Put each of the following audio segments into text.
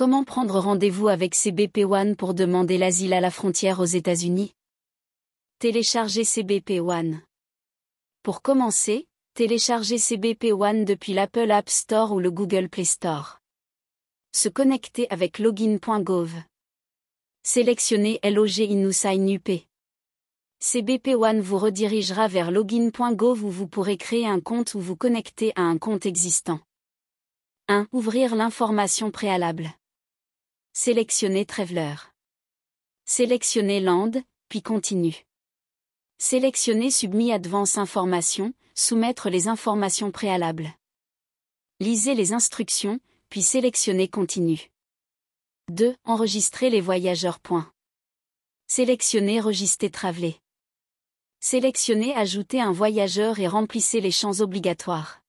Comment prendre rendez-vous avec CBP One pour demander l'asile à la frontière aux États-Unis Télécharger CBP One. Pour commencer, télécharger CBP One depuis l'Apple App Store ou le Google Play Store. Se connecter avec login.gov. Sélectionnez Login UP. CBP One vous redirigera vers login.gov où vous pourrez créer un compte ou vous connecter à un compte existant. 1. Ouvrir l'information préalable. Sélectionnez Traveler. Sélectionnez Land, puis Continue. Sélectionnez Submis Advance Information, soumettre les informations préalables. Lisez les instructions, puis sélectionnez Continue. 2. Enregistrer les voyageurs. Sélectionnez Register Traveler. Sélectionnez Ajouter un voyageur et remplissez les champs obligatoires.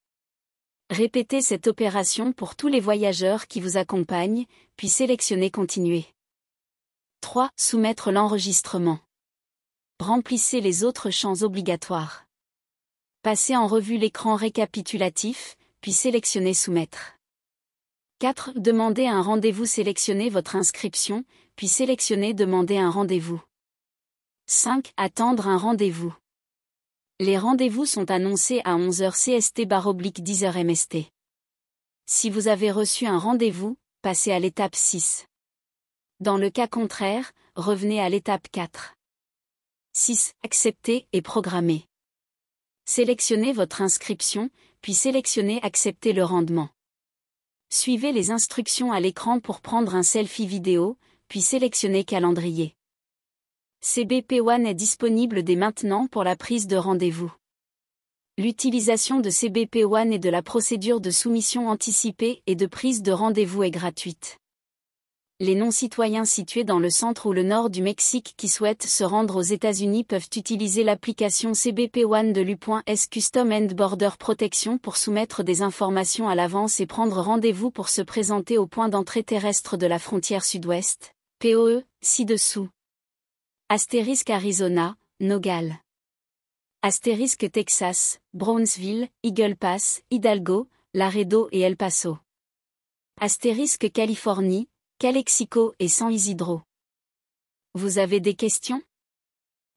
Répétez cette opération pour tous les voyageurs qui vous accompagnent, puis sélectionnez Continuer. 3. Soumettre l'enregistrement. Remplissez les autres champs obligatoires. Passez en revue l'écran récapitulatif, puis sélectionnez Soumettre. 4. Demandez un rendez-vous. Sélectionnez votre inscription, puis sélectionnez Demander un rendez-vous. 5. Attendre un rendez-vous. Les rendez-vous sont annoncés à 11h CST 10h MST. Si vous avez reçu un rendez-vous, passez à l'étape 6. Dans le cas contraire, revenez à l'étape 4. 6. Accepter et programmer. Sélectionnez votre inscription, puis sélectionnez Accepter le rendement. Suivez les instructions à l'écran pour prendre un selfie vidéo, puis sélectionnez Calendrier. CBP One est disponible dès maintenant pour la prise de rendez-vous. L'utilisation de CBP One et de la procédure de soumission anticipée et de prise de rendez-vous est gratuite. Les non-citoyens situés dans le centre ou le nord du Mexique qui souhaitent se rendre aux États-Unis peuvent utiliser l'application CBP One de l'U.S Custom and Border Protection pour soumettre des informations à l'avance et prendre rendez-vous pour se présenter au point d'entrée terrestre de la frontière sud-ouest, POE, ci-dessous. Astérisque Arizona, Nogal. Astérisque Texas, Brownsville, Eagle Pass, Hidalgo, Laredo et El Paso. Astérisque Californie, Calexico et San Isidro. Vous avez des questions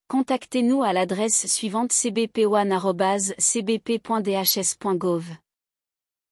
Contactez-nous à l'adresse suivante cbp1.cbp.dhs.gov.